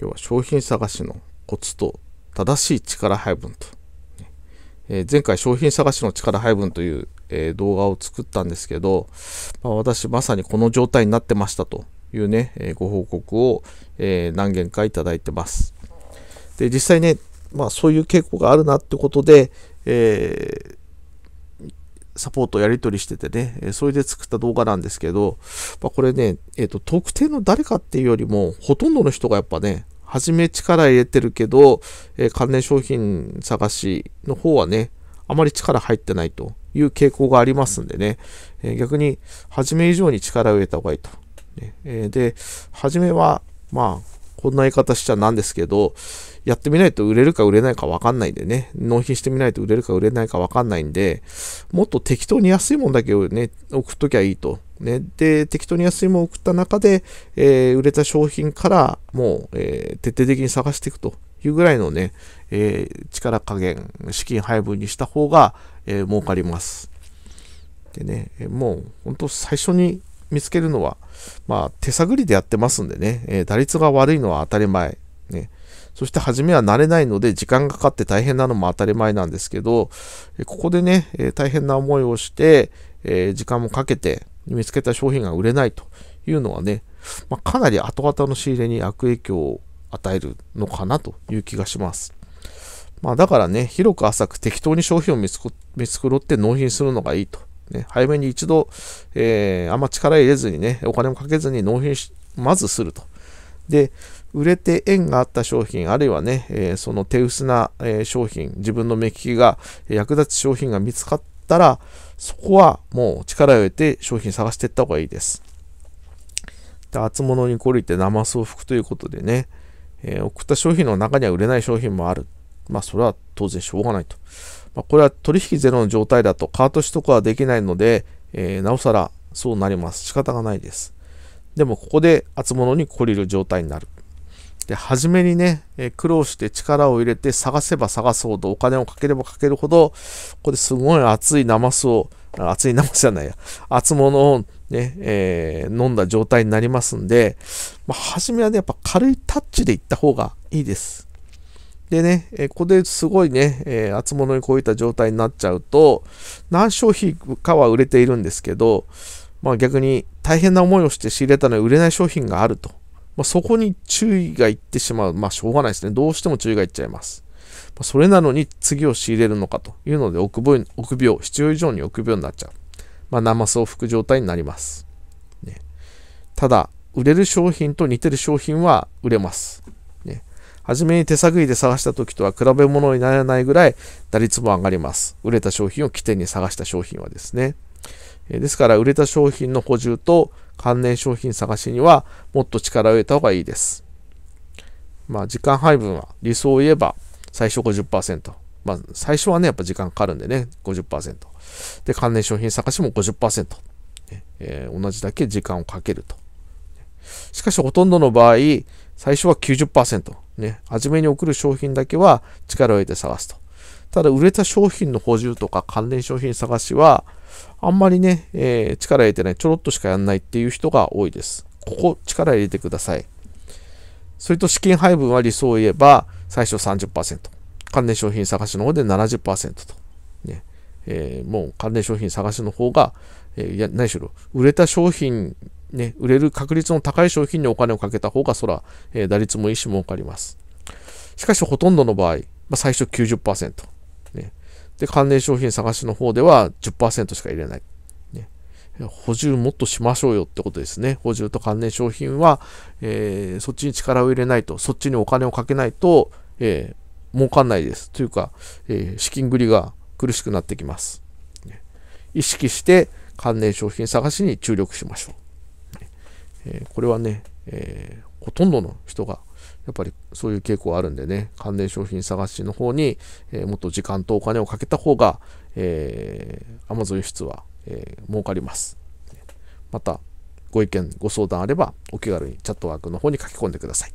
今日は商品探しのコツと正しい力配分と、えー、前回商品探しの力配分という、えー、動画を作ったんですけど、まあ、私まさにこの状態になってましたというね、えー、ご報告を、え何件かいただいてますで実際ね、まあ、そういう傾向があるなってことで、えサポートやり取りしててね、それで作った動画なんですけど、まあ、これね、えーと特定の誰かっていうよりも、ほとんどの人がやっぱね、初め力入れてるけど、えー、関連商品探しの方はね、あまり力入ってないという傾向がありますんでね、えー、逆に、初め以上に力を入れた方がいいと。ねえー、で、初めは、まあ、こんな言い方しちゃなんですけど、やってみないと売れるか売れないかわかんないんでね、納品してみないと売れるか売れないかわかんないんで、もっと適当に安いもんだけをね、送っときゃいいと。ね、で、適当に安いものを送った中で、えー、売れた商品からもう、えー、徹底的に探していくというぐらいのね、えー、力加減、資金配分にした方が、え儲かります。でね、もう本当最初に見つけるのは、まあ、手探りでやってますんでね、えー、打率が悪いのは当たり前。ね、そして初めは慣れないので時間がかかって大変なのも当たり前なんですけど、ここでね、えー、大変な思いをして、えー、時間もかけて見つけた商品が売れないというのはね、まあ、かなり後々の仕入れに悪影響を与えるのかなという気がします。まあだからね、広く浅く適当に商品を見繕って納品するのがいいとね、早めに一度、えー、あんま力入れずにね、お金もかけずに納品し、まずすると。で、売れて縁があった商品、あるいはね、えー、その手薄な、えー、商品、自分の目利きが役立つ商品が見つかったら、そこはもう力を入れて商品探していった方がいいです。で、厚物に懲りて生マを拭くということでね、え送った商品の中には売れない商品もある。まあ、それは当然しょうがないと。まあ、これは取引ゼロの状態だとカート取得はできないので、えー、なおさらそうなります。仕方がないです。でもここで厚物に懲りる状態になる。で、初めにね、えー、苦労して力を入れて探せば探すほどお金をかければかけるほど、ここですごい熱いナマスを、熱いナマスじゃないや、厚物をね、えー、飲んだ状態になりますんで、まあ、初めはね、やっぱ軽いタッチでいった方がいいです。でね、えここですごいね、えー、厚物にこういった状態になっちゃうと、何商品かは売れているんですけど、まあ逆に大変な思いをして仕入れたのに売れない商品があると。まあ、そこに注意がいってしまう。まあしょうがないですね。どうしても注意がいっちゃいます。まあ、それなのに次を仕入れるのかというので臆病、臆病、必要以上に臆病になっちゃう。まあ、ナマを吹く状態になります。ね、ただ、売れる商品と似てる商品は売れます。初めに手探りで探した時とは比べ物にならないぐらい打率も上がります。売れた商品を起点に探した商品はですね。ですから、売れた商品の補充と関連商品探しにはもっと力を入れた方がいいです。まあ、時間配分は理想を言えば最初50%。まあ、最初はね、やっぱ時間かかるんでね、50%。で、関連商品探しも50%。えー、同じだけ時間をかけると。しかし、ほとんどの場合、最初は90%。ね、初めに送る商品だけは力を入れて探すと。ただ、売れた商品の補充とか関連商品探しは、あんまりね、えー、力入れてない、ちょろっとしかやんないっていう人が多いです。ここ、力入れてください。それと資金配分は理想を言えば、最初30%。関連商品探しの方で70%と。ねえー、もう関連商品探しの方が、えー、いや、何しろ、売れた商品ね、売れる確率の高い商品にお金をかけた方が、そら、えー、打率もいいし儲かります。しかし、ほとんどの場合、まあ、最初90%、ね。で、関連商品探しの方では10%しか入れない。ね、補充もっとしましょうよってことですね。補充と関連商品は、えー、そっちに力を入れないと、そっちにお金をかけないと、えー、儲かんないです。というか、えー、資金繰りが苦しくなってきます。意識して関連商品探しに注力しましょう。えー、これはね、えー、ほとんどの人がやっぱりそういう傾向あるんでね、関連商品探しの方に、えー、もっと時間とお金をかけた方が、えー、Amazon 輸出は、えー、儲かります。また、ご意見、ご相談あれば、お気軽にチャットワークの方に書き込んでください。